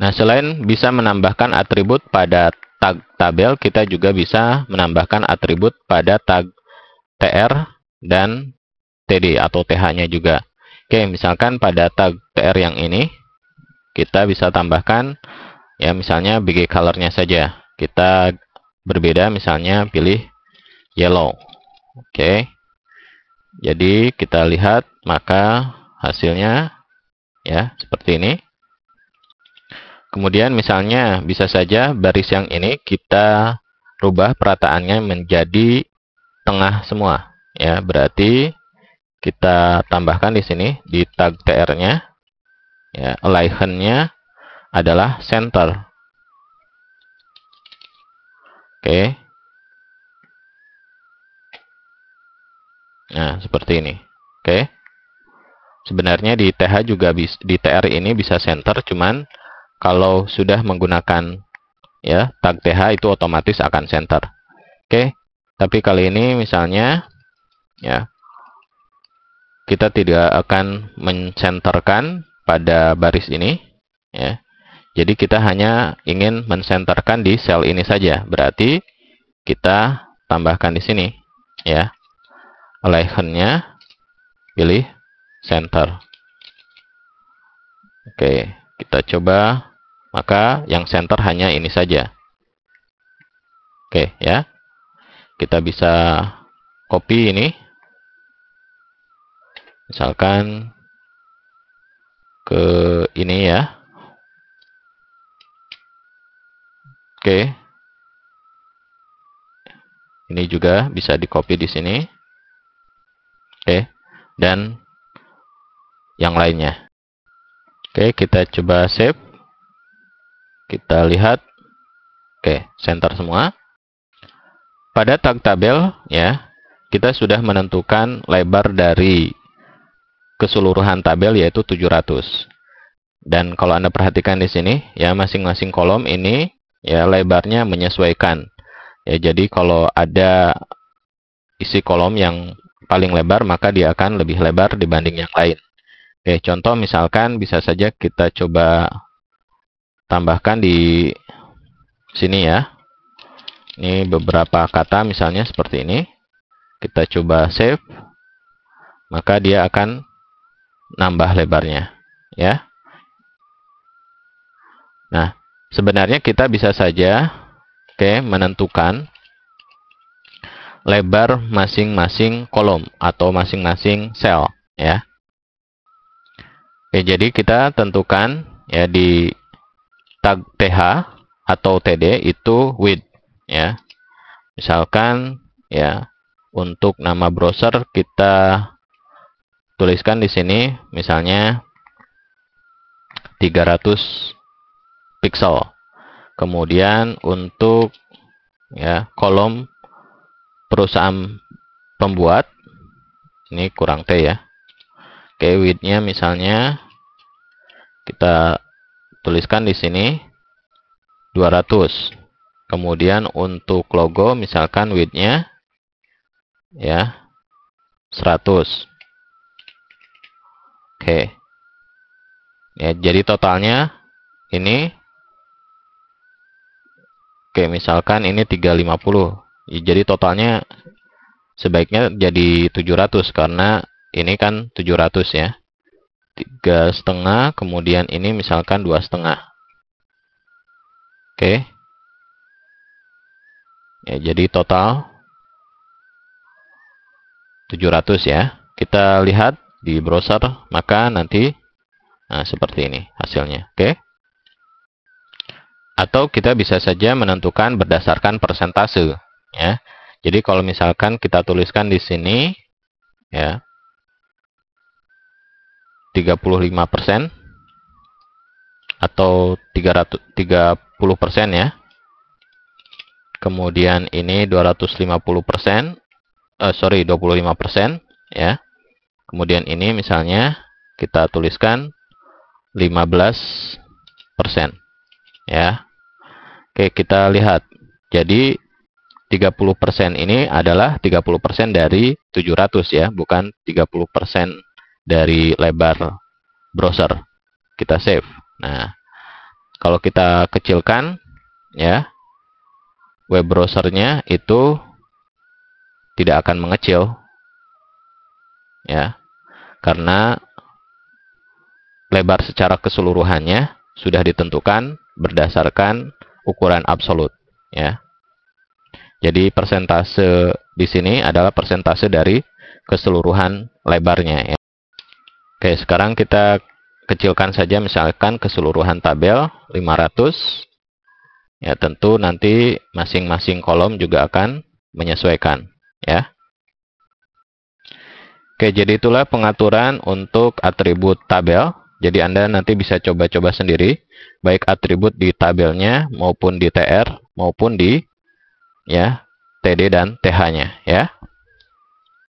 Nah, selain bisa menambahkan atribut pada tag tabel, kita juga bisa menambahkan atribut pada tag tr dan td atau th-nya juga. Oke, misalkan pada tag tr yang ini, kita bisa tambahkan, ya misalnya bg color-nya saja. Kita berbeda, misalnya pilih yellow. Oke, jadi kita lihat, maka hasilnya ya seperti ini. Kemudian misalnya bisa saja baris yang ini kita rubah perataannya menjadi tengah semua. Ya, berarti kita tambahkan di sini di tag tr-nya ya, nya adalah center. Oke. Nah, seperti ini. Oke. Sebenarnya di TH juga bisa di TR ini bisa center cuman kalau sudah menggunakan ya tag TH itu otomatis akan center. Oke. Tapi kali ini misalnya ya kita tidak akan mencenterkan pada baris ini ya. Jadi kita hanya ingin mencenterkan di sel ini saja. Berarti kita tambahkan di sini ya. Alignnya pilih center. Oke, kita coba maka yang center hanya ini saja. Oke, ya. Kita bisa copy ini. Misalkan ke ini ya. Oke. Ini juga bisa di-copy di sini. Oke. Dan yang lainnya. Oke, kita coba save. Kita lihat. Oke, center semua. Pada tag tabel ya, kita sudah menentukan lebar dari keseluruhan tabel yaitu 700. Dan kalau Anda perhatikan di sini, ya masing-masing kolom ini ya lebarnya menyesuaikan. Ya jadi kalau ada isi kolom yang paling lebar maka dia akan lebih lebar dibanding yang lain. Oke, contoh misalkan bisa saja kita coba tambahkan di sini ya. Ini beberapa kata misalnya seperti ini. Kita coba save. Maka dia akan nambah lebarnya. Ya. Nah, sebenarnya kita bisa saja oke okay, menentukan lebar masing-masing kolom atau masing-masing sel ya. Oke, jadi kita tentukan ya di tag TH atau TD itu width ya. Misalkan ya untuk nama browser kita tuliskan di sini misalnya 300 pixel. Kemudian untuk ya kolom perusahaan pembuat ini kurang T ya. Oke, width-nya misalnya kita tuliskan di sini 200. Kemudian untuk logo misalkan width-nya ya 100. Oke. Ya, jadi totalnya ini Oke, misalkan ini 350. Jadi totalnya sebaiknya jadi 700 karena ini kan 700 ya tiga setengah kemudian ini misalkan dua setengah oke ya jadi total 700 ya kita lihat di browser maka nanti nah, seperti ini hasilnya oke atau kita bisa saja menentukan berdasarkan persentase ya jadi kalau misalkan kita tuliskan di sini ya 35% atau 300 30% ya. Kemudian ini 250%, eh, sorry 25% ya. Kemudian ini misalnya kita tuliskan 15% ya. Oke, kita lihat. Jadi 30% ini adalah 30% dari 700 ya, bukan 30% dari lebar browser. Kita save. Nah, kalau kita kecilkan ya web browsernya itu tidak akan mengecil ya karena lebar secara keseluruhannya sudah ditentukan berdasarkan ukuran absolut ya jadi persentase di sini adalah persentase dari keseluruhan lebarnya ya Oke, sekarang kita kecilkan saja misalkan keseluruhan tabel 500. Ya, tentu nanti masing-masing kolom juga akan menyesuaikan, ya. Oke, jadi itulah pengaturan untuk atribut tabel. Jadi Anda nanti bisa coba-coba sendiri baik atribut di tabelnya maupun di TR maupun di ya TD dan TH-nya, ya.